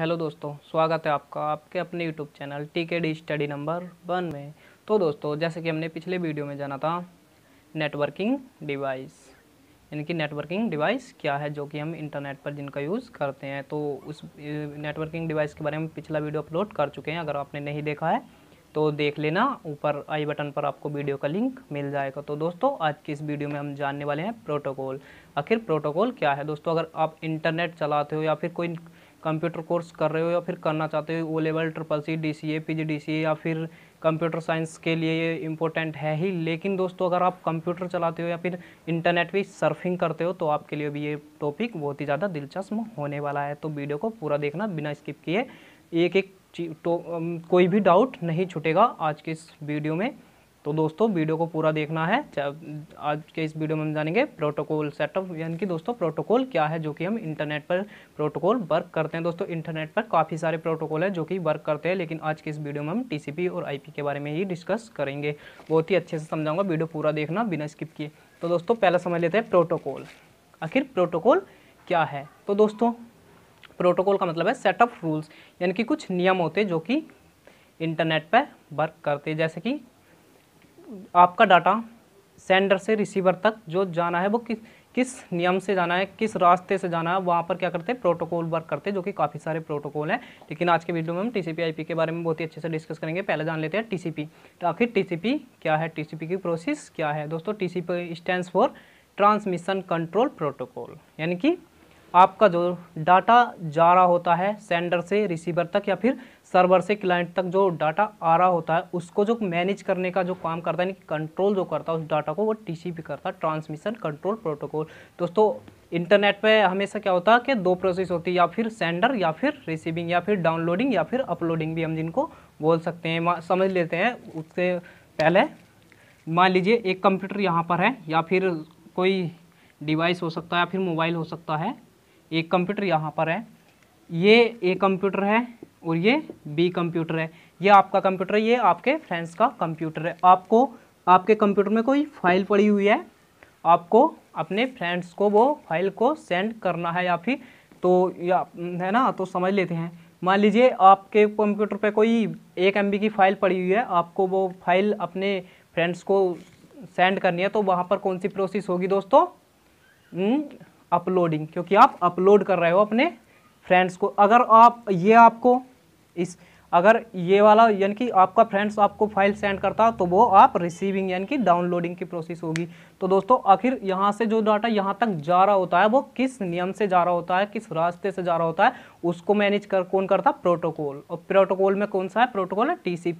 hello दोस्तों स्वागत है आपका आपके अपने YouTube channel T K D study number one में तो दोस्तों जैसे कि हमने पिछले वीडियो में जाना था नेटवर्किंग डिवाइस यानी कि नेटवर्किंग डिवाइस क्या है जो कि हम इंटरनेट पर जिनका यूज़ करते हैं तो उस नेटवर्किंग डिवाइस के बारे में पिछला वीडियो अपलोड कर चुके हैं अगर आपने नहीं देखा है तो देख लेना ऊपर आई बटन पर आपको वीडियो का लिंक मिल जाएगा तो दोस्तों आज की इस वीडियो में हम जानने वाले हैं प्रोटोकॉल आखिर प्रोटोकॉल क्या है दोस्तों अगर आप इंटरनेट चलाते हो या फिर कोई कंप्यूटर कोर्स कर रहे हो या फिर करना चाहते हो O level triple C D C A P G D C A या फिर कंप्यूटर साइंस के लिए ये इंपॉर्टेंट है ही लेकिन दोस्तों अगर आप कंप्यूटर चलाते हो या फिर इंटरनेट भी सर्फिंग करते हो तो आपके लिए भी ये टॉपिक बहुत ही ज़्यादा दिलचस्प होने वाला है तो वीडियो को पूरा देखना बिना स्किप किए एक एक तो, कोई भी डाउट नहीं छूटेगा आज के इस वीडियो में तो दोस्तों वीडियो को पूरा देखना है आज के इस वीडियो में हम जानेंगे प्रोटोकॉल सेटअप यानी कि दोस्तों प्रोटोकॉल क्या है जो कि हम इंटरनेट पर प्रोटोकॉल वर्क करते हैं दोस्तों इंटरनेट पर काफ़ी सारे प्रोटोकॉल हैं जो कि वर्क करते हैं लेकिन आज के इस वीडियो में हम टीसीपी और आईपी के बारे में ही डिस्कस करेंगे बहुत ही अच्छे से समझाऊंगा वीडियो पूरा देखना बिना स्किप किए तो दोस्तों पहला समझ लेते हैं प्रोटोकॉल आखिर प्रोटोकॉल क्या है तो दोस्तों प्रोटोकॉल का मतलब है सेटअप रूल्स यानी कि कुछ नियम होते जो कि इंटरनेट पर वर्क करते जैसे कि आपका डाटा सेंडर से रिसीवर तक जो जाना है वो किस किस नियम से जाना है किस रास्ते से जाना है वहाँ पर क्या करते हैं प्रोटोकॉल वर्क करते हैं जो कि काफ़ी सारे प्रोटोकॉल हैं लेकिन आज के वीडियो में हम टीसीपी आईपी के बारे में बहुत ही अच्छे से डिस्कस करेंगे पहले जान लेते हैं टीसीपी तो आखिर टीसीपी क्या है टीसीपी की प्रोसेस क्या है दोस्तों T stand for transmission control protocol यानी कि आपका जो डाटा जा रहा होता है सेंडर से रिसीवर तक या फिर सर्वर से क्लाइंट तक जो डाटा आ रहा होता है उसको जो मैनेज करने का जो काम करता है यानी कि कंट्रोल जो करता है उस डाटा को वो टीसीपी करता है ट्रांसमिशन कंट्रोल प्रोटोकॉल दोस्तों इंटरनेट पे हमेशा क्या होता है कि दो प्रोसेस होती है या फिर सेंडर या फिर रिसीविंग या फिर डाउनलोडिंग या फिर अपलोडिंग भी हम जिनको बोल सकते हैं समझ लेते हैं उससे पहले मान लीजिए एक कंप्यूटर यहाँ पर है या फिर कोई डिवाइस हो सकता है या फिर मोबाइल हो सकता है एक कंप्यूटर यहाँ पर है ये ए कंप्यूटर है और ये बी कंप्यूटर है ये आपका कंप्यूटर है ये आपके फ्रेंड्स का कंप्यूटर है आपको आपके कंप्यूटर में कोई फाइल पड़ी हुई है आपको अपने फ्रेंड्स को वो फाइल को सेंड करना है या फिर तो या है ना तो समझ लेते हैं मान लीजिए आपके कंप्यूटर पे कोई एक एम की फ़ाइल पड़ी हुई है आपको वो फाइल अपने फ्रेंड्स को सेंड करनी है तो वहाँ पर कौन सी प्रोसेस होगी दोस्तों हम्म, अपलोडिंग क्योंकि आप अपलोड कर रहे हो अपने फ्रेंड्स को अगर आप ये आपको इस अगर ये वाला यानी कि आपका फ्रेंड्स आपको फाइल सेंड करता तो वो आप रिसीविंग यानी कि डाउनलोडिंग की प्रोसेस होगी तो दोस्तों आखिर यहाँ से जो डाटा यहाँ तक जा रहा होता है वो किस नियम से जा रहा होता है किस रास्ते से जा रहा होता है उसको मैनेज कर कौन करता प्रोटोकॉल और प्रोटोकॉल में कौन सा है प्रोटोकॉल है T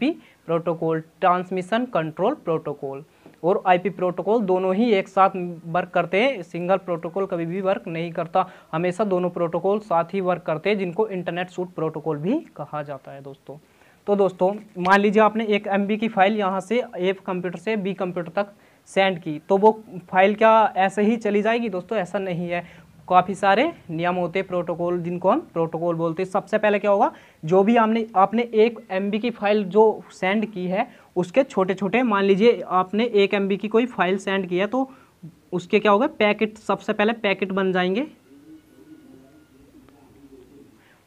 protocol transmission control protocol और आईपी प्रोटोकॉल दोनों ही एक साथ वर्क करते हैं सिंगल प्रोटोकॉल कभी भी वर्क नहीं करता हमेशा दोनों प्रोटोकॉल साथ ही वर्क करते हैं जिनको इंटरनेट सूट प्रोटोकॉल भी कहा जाता है दोस्तों तो दोस्तों मान लीजिए आपने एक एम की फाइल यहाँ से ए कंप्यूटर से बी कंप्यूटर तक सेंड की तो वो फाइल क्या ऐसे ही चली जाएगी दोस्तों ऐसा नहीं है काफ़ी सारे नियम होते हैं प्रोटोकॉल जिनको हम प्रोटोकॉल बोलते हैं सबसे पहले क्या होगा जो भी आपने आपने एक एम की फाइल जो सेंड की है उसके छोटे छोटे मान लीजिए आपने एक एम की कोई फाइल सेंड की है तो उसके क्या होगा पैकेट सबसे पहले पैकेट बन जाएंगे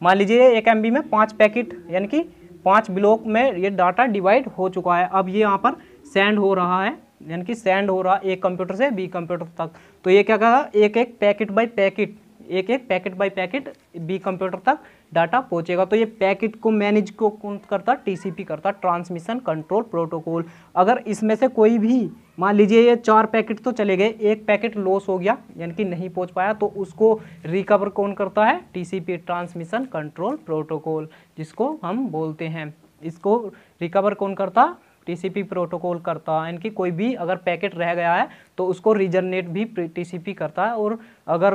मान लीजिए एक एम में पाँच पैकेट यानी कि पाँच ब्लॉक में ये डाटा डिवाइड हो चुका है अब ये यहाँ पर सेंड हो रहा है यानी कि सेंड हो रहा है एक कंप्यूटर से बी कंप्यूटर तक तो ये क्या कहा एक एक पैकेट बाय पैकेट एक एक packet by packet B computer तक डाटा पहुंचेगा तो ये पैकेट को मैनेज को कौन करता टीसीपी करता ट्रांसमिशन कंट्रोल प्रोटोकॉल अगर इसमें से कोई भी मान लीजिए ये चार पैकेट तो चले गए एक पैकेट लॉस हो गया यानी कि नहीं पहुंच पाया तो उसको रिकवर कौन करता है टीसीपी ट्रांसमिशन कंट्रोल प्रोटोकॉल जिसको हम बोलते हैं इसको रिकवर कौन करता टीसीपी प्रोटोकॉल करता है इनकी कोई भी अगर पैकेट रह गया है तो उसको रिजनरेट भी टीसीपी करता है और अगर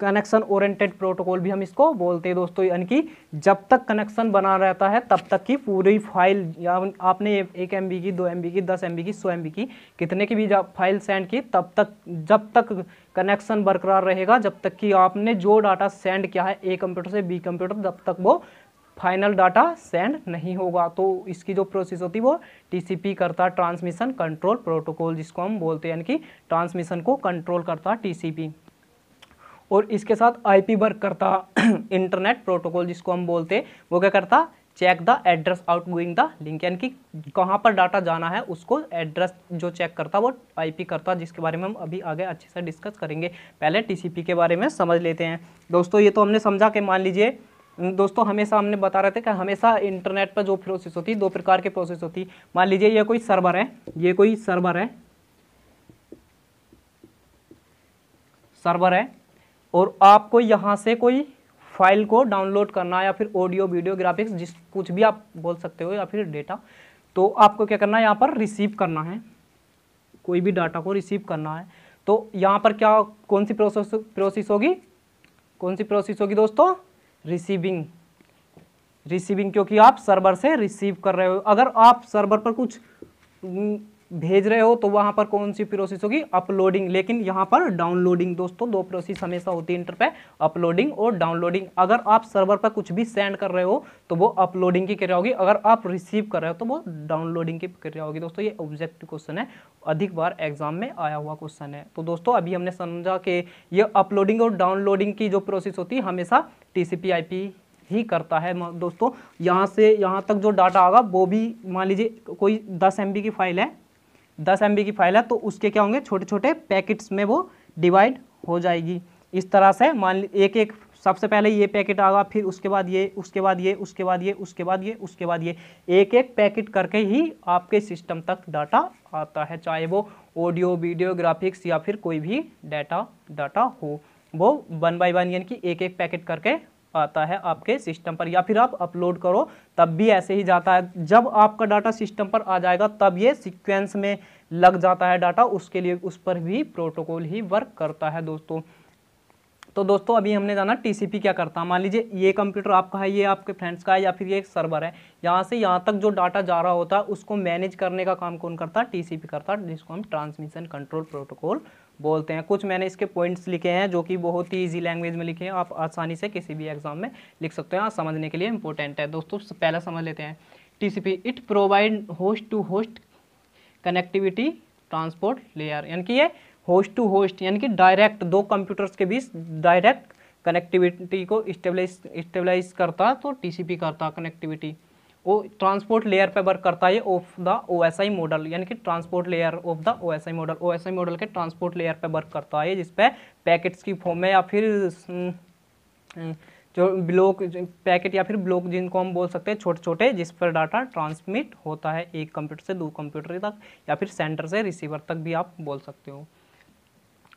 कनेक्शन ओरिएंटेड प्रोटोकॉल भी हम इसको बोलते हैं दोस्तों यानी कि जब तक कनेक्शन बना रहता है तब तक की पूरी फाइल या आपने एक एम की दो एम की दस एम की सौ एम की कितने की भी फाइल सेंड की तब तक जब तक कनेक्शन बरकरार रहेगा जब तक कि आपने जो डाटा सेंड किया है ए कंप्यूटर से बी कंप्यूटर तब तक वो फाइनल डाटा सेंड नहीं होगा तो इसकी जो प्रोसेस होती है वो टीसीपी करता ट्रांसमिशन कंट्रोल प्रोटोकॉल जिसको हम बोलते हैं यानी कि ट्रांसमिशन को कंट्रोल करता टीसीपी और इसके साथ आईपी वर्क करता इंटरनेट प्रोटोकॉल जिसको हम बोलते वो क्या करता check the address outgoing the link यानी कि कहाँ पर डाटा जाना है उसको एड्रेस जो चेक करता वो आईपी करता जिसके बारे में हम अभी आगे अच्छे से डिस्कस करेंगे पहले टीसीपी के बारे में समझ लेते हैं दोस्तों ये तो हमने समझा के मान लीजिए दोस्तों हमेशा हमने बता रहे थे कि हमेशा इंटरनेट पर जो प्रोसेस होती है दो प्रकार के प्रोसेस होती मान लीजिए ये कोई सर्वर है ये कोई सर्वर है सर्वर है और आपको यहाँ से कोई फाइल को डाउनलोड करना है या फिर ऑडियो वीडियो ग्राफिक्स जिस कुछ भी आप बोल सकते हो या फिर डेटा तो आपको क्या करना है यहाँ पर रिसीव करना है कोई भी डाटा को रिसीव करना है तो यहाँ पर क्या कौन सी प्रोसेस प्रोसेस होगी कौन सी प्रोसेस होगी दोस्तों रिसीविंग रिसीविंग क्योंकि आप सर्वर से रिसीव कर रहे हो अगर आप सर्वर पर कुछ भेज रहे हो तो वहाँ पर कौन सी प्रोसेस होगी अपलोडिंग लेकिन यहाँ पर डाउनलोडिंग दोस्तों दो प्रोसेस हमेशा होती है इंटर पे अपलोडिंग और डाउनलोडिंग अगर आप सर्वर पर कुछ भी सेंड कर रहे हो तो वो अपलोडिंग की क्रिया होगी अगर आप रिसीव कर रहे हो तो वो डाउनलोडिंग की क्रिया होगी दोस्तों ये ऑब्जेक्टिव क्वेश्चन है अधिक बार एग्जाम में आया हुआ क्वेश्चन है तो दोस्तों अभी हमने समझा कि ये अपलोडिंग और डाउनलोडिंग की जो प्रोसेस होती है हमेशा टी सी ही करता है दोस्तों यहाँ से यहाँ तक जो डाटा आगा वो भी मान लीजिए कोई दस एम की फाइल है दस एम की फाइल है तो उसके क्या होंगे छोटे छोटे पैकेट्स में वो डिवाइड हो जाएगी इस तरह से मान एक एक सबसे पहले ये पैकेट आगा फिर उसके बाद ये उसके बाद ये उसके बाद ये उसके बाद ये उसके बाद ये एक एक पैकेट करके ही आपके सिस्टम तक डाटा आता है चाहे वो ऑडियो वीडियो ग्राफिक्स या फिर कोई भी डाटा डाटा हो वो वन बाई वन यानी कि एक एक पैकेट करके आता है आपके सिस्टम पर या फिर आप अपलोड करो तब भी ऐसे ही जाता है जब आपका डाटा सिस्टम पर आ जाएगा तब ये सीक्वेंस में लग जाता है डाटा उसके लिए उस पर भी प्रोटोकॉल ही वर्क करता है दोस्तों तो दोस्तों अभी हमने जाना टीसीपी क्या करता है मान लीजिए ये कंप्यूटर आपका है ये आपके फ्रेंड्स का है या फिर ये एक सर्वर है यहाँ से यहाँ तक जो डाटा जा रहा होता है उसको मैनेज करने का काम कौन करता है टी करता है जिसको हम ट्रांसमिशन कंट्रोल प्रोटोकॉल बोलते हैं कुछ मैंने इसके पॉइंट्स लिखे हैं जो कि बहुत ही ईजी लैंग्वेज में लिखे हैं आप आसानी से किसी भी एग्जाम में लिख सकते हैं हाँ, समझने के लिए इंपॉर्टेंट है दोस्तों पहला समझ लेते हैं TCP it provide host to host connectivity transport layer यानी कि ये होस्ट टू होस्ट यानी कि डायरेक्ट दो कंप्यूटर्स के बीच डायरेक्ट कनेक्टिविटी को स्टेबलाइज स्टेबलाइज करता तो टीसीपी करता कनेक्टिविटी वो ट्रांसपोर्ट लेयर पे वर्क करता है ऑफ द ओएसआई मॉडल यानी कि transport layer of the OSI model OSI model के ट्रांसपोर्ट लेयर पे वर्क करता है जिस पैकेट्स की फॉर्म में या फिर हम्म, हम्म, जो ब्लॉक पैकेट या फिर ब्लॉक जिनको हम बोल सकते हैं छोटे छोटे जिस पर डाटा ट्रांसमिट होता है एक कंप्यूटर से दो कंप्यूटर तक या फिर सेंटर से रिसीवर तक भी आप बोल सकते हो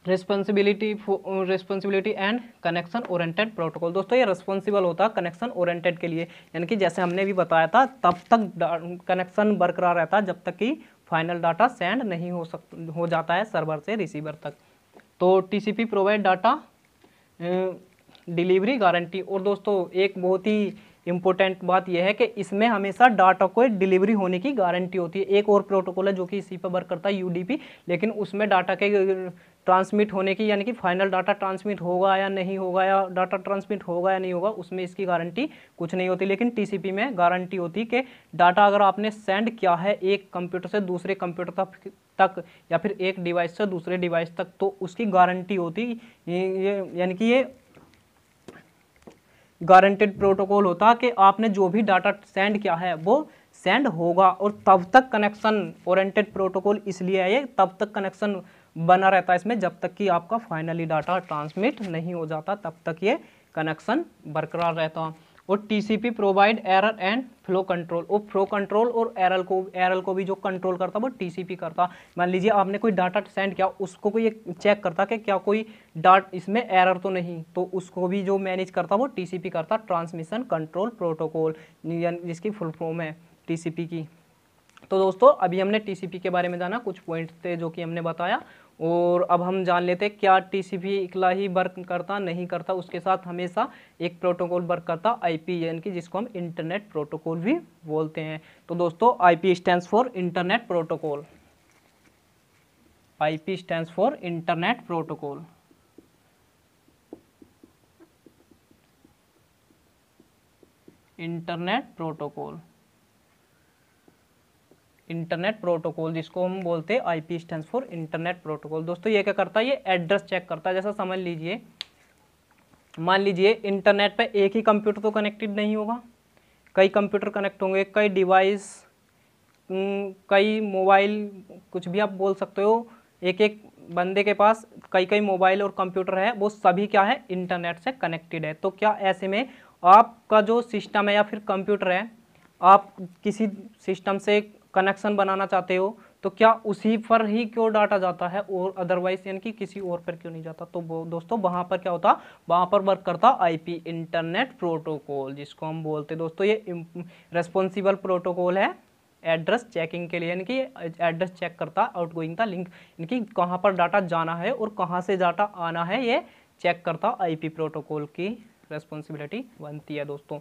responsibility responsibility and connection oriented protocol दोस्तों ये रिस्पॉन्सिबल होता है कनेक्शन ओरिएंटेड के लिए यानी कि जैसे हमने भी बताया था तब तक कनेक्शन बरकरार रहता है जब तक कि फाइनल डाटा सेंड नहीं हो सक हो जाता है सर्वर से रिसीवर तक तो TCP provide data delivery guarantee और दोस्तों एक बहुत ही इम्पोर्टेंट बात यह है कि इसमें हमेशा डाटा को डिलीवरी होने की गारंटी होती है एक और प्रोटोकॉल है जो कि इसी पर वर्क करता है यूडीपी लेकिन उसमें डाटा के ट्रांसमिट होने की यानी कि फाइनल डाटा ट्रांसमिट होगा या नहीं होगा या डाटा ट्रांसमिट होगा या नहीं होगा उसमें इसकी गारंटी कुछ नहीं होती लेकिन टीसीपी में गारंटी होती कि डाटा अगर आपने सेंड किया है एक कंप्यूटर से दूसरे कंप्यूटर तक तक या फिर एक डिवाइस से दूसरे डिवाइस तक तो उसकी गारंटी होती ये यानी कि ये गारंटेड प्रोटोकॉल होता कि आपने जो भी डाटा सेंड किया है वो सेंड होगा और तब तक कनेक्शन ओरेंटेड प्रोटोकॉल इसलिए है ये तब तक कनेक्शन बना रहता है इसमें जब तक कि आपका फाइनली डाटा ट्रांसमिट नहीं हो जाता तब तक ये कनेक्शन बरकरार रहता है और TCP provide error and flow control वो फ्लो कंट्रोल और एरल को एरल को भी जो कंट्रोल करता वो टीसीपी करता मान लीजिए आपने कोई डाटा सेंड किया उसको कोई चेक करता कि क्या कोई डाट इसमें एरर तो नहीं तो उसको भी जो मैनेज करता वो टीसीपी करता ट्रांसमिशन कंट्रोल प्रोटोकॉल जिसकी फुल फॉर्म है टी की तो दोस्तों अभी हमने टी के बारे में जाना कुछ पॉइंट थे जो कि हमने बताया और अब हम जान लेते हैं क्या टीसीपी इकला ही वर्क करता नहीं करता उसके साथ हमेशा एक प्रोटोकॉल वर्क करता पी एन की जिसको हम इंटरनेट प्रोटोकॉल भी बोलते हैं तो दोस्तों IP stands for internet protocol IP stands for internet protocol internet protocol internet protocol जिसको हम बोलते हैं I P stand for internet protocol दोस्तों ये क्या करता है ये एड्रेस चेक करता है जैसा समझ लीजिए मान लीजिए इंटरनेट पे एक ही कंप्यूटर तो कनेक्टेड नहीं होगा कई कंप्यूटर कनेक्ट होंगे कई डिवाइस कई मोबाइल कुछ भी आप बोल सकते हो एक एक बंदे के पास कई कई मोबाइल और कंप्यूटर है वो सभी क्या है इंटरनेट से कनेक्टेड है तो क्या ऐसे में आपका जो सिस्टम है या फिर कंप्यूटर है आप किसी सिस्टम से कनेक्शन बनाना चाहते हो तो क्या उसी पर ही क्यों डाटा जाता है और अदरवाइज यानी कि किसी और पर क्यों नहीं जाता तो दोस्तों वहाँ पर क्या होता वहाँ पर वर्क करता आईपी इंटरनेट प्रोटोकॉल जिसको हम बोलते दोस्तों ये रेस्पॉन्सिबल प्रोटोकॉल है एड्रेस चेकिंग के लिए यानी कि एड्रेस चेक करता आउट गोइंग था लिंक यानी कि कहाँ पर डाटा जाना है और कहाँ से डाटा आना है ये चेक करता आई प्रोटोकॉल की रेस्पॉन्सिबिलिटी बनती है दोस्तों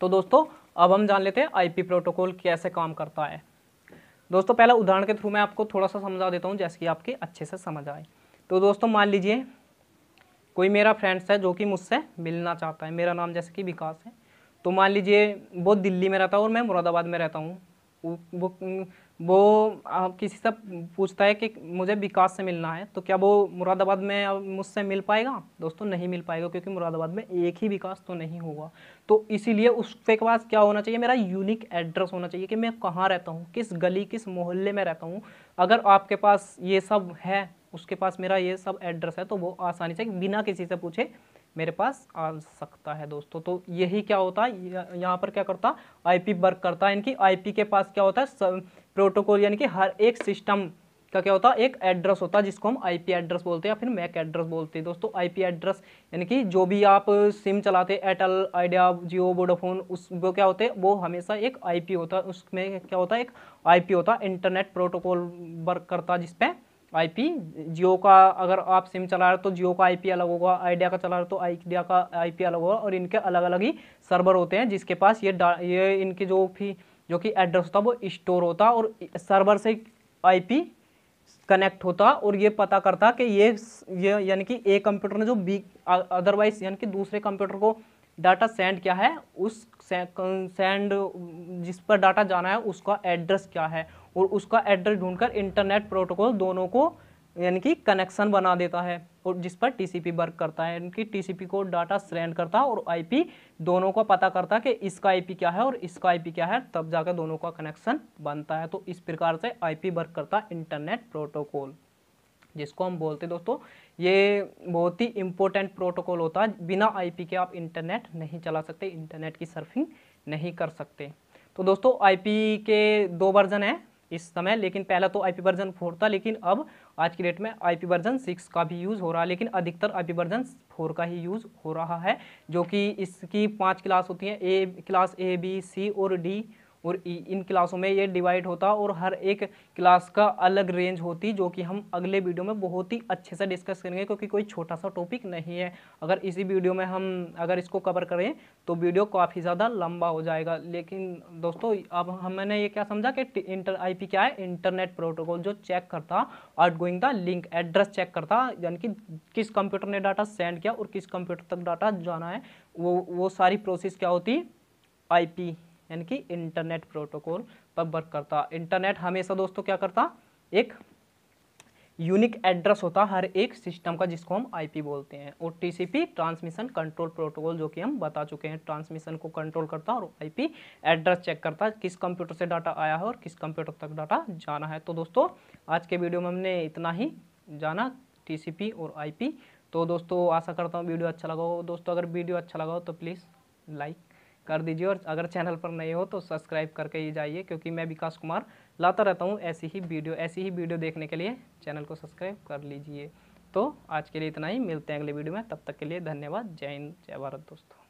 तो दोस्तों अब हम जान लेते हैं आईपी प्रोटोकॉल कैसे काम करता है दोस्तों पहला उदाहरण के थ्रू मैं आपको थोड़ा सा समझा देता हूँ जैसे कि आपके अच्छे से समझ आए तो दोस्तों मान लीजिए कोई मेरा फ्रेंड्स है जो कि मुझसे मिलना चाहता है मेरा नाम जैसे कि विकास है तो मान लीजिए वो दिल्ली में रहता है और मैं मुरादाबाद में रहता हूँ वो वो आप किसी से पूछता है कि मुझे विकास से मिलना है तो क्या वो मुरादाबाद में मुझसे मिल पाएगा दोस्तों नहीं मिल पाएगा क्योंकि मुरादाबाद में एक ही विकास तो नहीं होगा तो इसीलिए उसके पास क्या होना चाहिए मेरा यूनिक एड्रेस होना चाहिए कि मैं कहाँ रहता हूँ किस गली किस मोहल्ले में रहता हूँ अगर आपके पास ये सब है उसके पास मेरा ये सब एड्रेस है तो वो आसानी से बिना किसी से पूछे मेरे पास आ सकता है दोस्तों तो यही क्या होता है यहाँ पर क्या करता आईपी वर्क करता है इनकी आईपी के पास क्या होता है प्रोटोकॉल यानी कि हर एक सिस्टम का क्या होता है एक एड्रेस होता है जिसको हम आईपी एड्रेस बोलते हैं या फिर मैक एड्रेस बोलते हैं दोस्तों आईपी एड्रेस यानी कि जो भी आप सिम चलाते हैं एयरटेल आइडिया जियो वोडाफोन उस वो क्या होते हैं वो हमेशा एक आईपी होता है उसमें क्या होता है एक आईपी होता है इंटरनेट प्रोटोकॉल वर्क करता जिसपे आईपी जियो का अगर आप सिम चला रहे हो तो जियो का आईपी अलग होगा आइडिया का चला रहे हो तो आइडिया का आईपी अलग होगा और इनके अलग अलग ही सर्वर होते हैं जिसके पास ये ये इनके जो भी जो कि एड्रेस होता है वो स्टोर होता और सर्वर से आईपी कनेक्ट होता और ये पता करता कि ये ये यानी कि एक कंप्यूटर ने जो बी अदरवाइज यानी कि दूसरे कंप्यूटर को डाटा सेंड किया है उस सेंड जिस पर डाटा जाना है उसका एड्रेस क्या है और उसका एड्रेस ढूंढकर इंटरनेट प्रोटोकॉल दोनों को यानी कि कनेक्शन बना देता है और जिस पर टीसीपी वर्क करता है यानी कि टीसीपी को डाटा सेंड करता है और आईपी दोनों का पता करता है कि इसका आईपी क्या है और इसका आईपी क्या है तब जाकर दोनों का कनेक्शन बनता है तो इस प्रकार से आईपी वर्क करता है इंटरनेट प्रोटोकॉल जिसको हम बोलते हैं दोस्तों ये बहुत ही इम्पोर्टेंट प्रोटोकॉल होता है बिना आईपी के आप इंटरनेट नहीं चला सकते इंटरनेट की सर्फिंग नहीं कर सकते तो दोस्तों आईपी के दो वर्जन हैं इस समय लेकिन पहला तो आईपी वर्जन फोर था लेकिन अब आज की डेट में आईपी वर्जन सिक्स का भी यूज़ हो रहा है लेकिन अधिकतर आईपी वर्जन फोर का ही यूज़ हो रहा है जो कि इसकी पाँच क्लास होती हैं ए क्लास ए बी सी और डी और इन क्लासों में ये डिवाइड होता और हर एक क्लास का अलग रेंज होती जो कि हम अगले वीडियो में बहुत ही अच्छे से डिस्कस करेंगे क्योंकि कोई छोटा सा टॉपिक नहीं है अगर इसी वीडियो में हम अगर इसको कवर करें तो वीडियो काफ़ी ज़्यादा लंबा हो जाएगा लेकिन दोस्तों अब हमने ये क्या समझा कि इंटर आई क्या है इंटरनेट प्रोटोकॉल जो चेक करता outgoing the link address check करता यानी कि किस कंप्यूटर ने डाटा सेंड किया और किस कंप्यूटर तक डाटा जाना है वो वो सारी प्रोसेस क्या होती आईपी यानी कि इंटरनेट प्रोटोकॉल पर वर्क करता इंटरनेट हमेशा दोस्तों क्या करता एक यूनिक एड्रेस होता हर एक सिस्टम का जिसको हम आईपी बोलते हैं और टीसीपी ट्रांसमिशन कंट्रोल प्रोटोकॉल जो कि हम बता चुके हैं ट्रांसमिशन को कंट्रोल करता और आईपी एड्रेस चेक करता किस कंप्यूटर से डाटा आया है और किस कंप्यूटर तक डाटा जाना है तो दोस्तों आज के वीडियो में हमने इतना ही जाना टीसीपी और आईपी तो दोस्तों आशा करता हूँ वीडियो अच्छा लगा हो दोस्तों अगर वीडियो अच्छा लगा हो तो प्लीज़ लाइक कर दीजिए और अगर चैनल पर नए हो तो सब्सक्राइब करके ही जाइए क्योंकि मैं विकास कुमार लाता रहता हूँ ऐसी ही वीडियो ऐसी ही वीडियो देखने के लिए चैनल को सब्सक्राइब कर लीजिए तो आज के लिए इतना ही मिलते हैं अगले वीडियो में तब तक के लिए धन्यवाद जय हिंद जय भारत दोस्तों